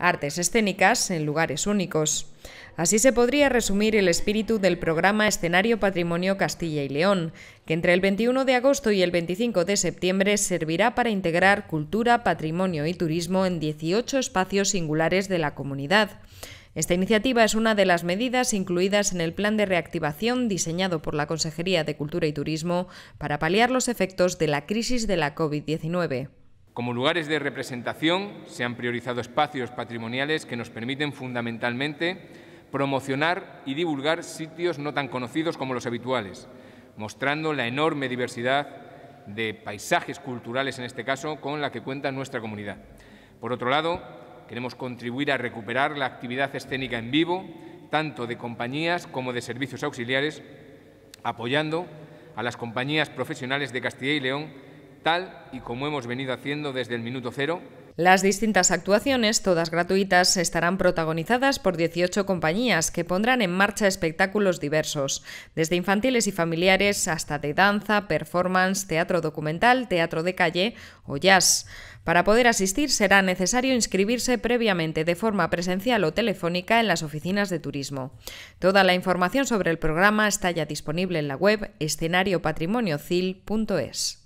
artes escénicas en lugares únicos. Así se podría resumir el espíritu del programa Escenario Patrimonio Castilla y León, que entre el 21 de agosto y el 25 de septiembre servirá para integrar cultura, patrimonio y turismo en 18 espacios singulares de la comunidad. Esta iniciativa es una de las medidas incluidas en el plan de reactivación diseñado por la Consejería de Cultura y Turismo para paliar los efectos de la crisis de la COVID-19. Como lugares de representación se han priorizado espacios patrimoniales que nos permiten fundamentalmente promocionar y divulgar sitios no tan conocidos como los habituales, mostrando la enorme diversidad de paisajes culturales, en este caso, con la que cuenta nuestra comunidad. Por otro lado, queremos contribuir a recuperar la actividad escénica en vivo, tanto de compañías como de servicios auxiliares, apoyando a las compañías profesionales de Castilla y León tal y como hemos venido haciendo desde el minuto cero. Las distintas actuaciones, todas gratuitas, estarán protagonizadas por 18 compañías que pondrán en marcha espectáculos diversos, desde infantiles y familiares hasta de danza, performance, teatro documental, teatro de calle o jazz. Para poder asistir será necesario inscribirse previamente de forma presencial o telefónica en las oficinas de turismo. Toda la información sobre el programa está ya disponible en la web escenariopatrimoniocil.es.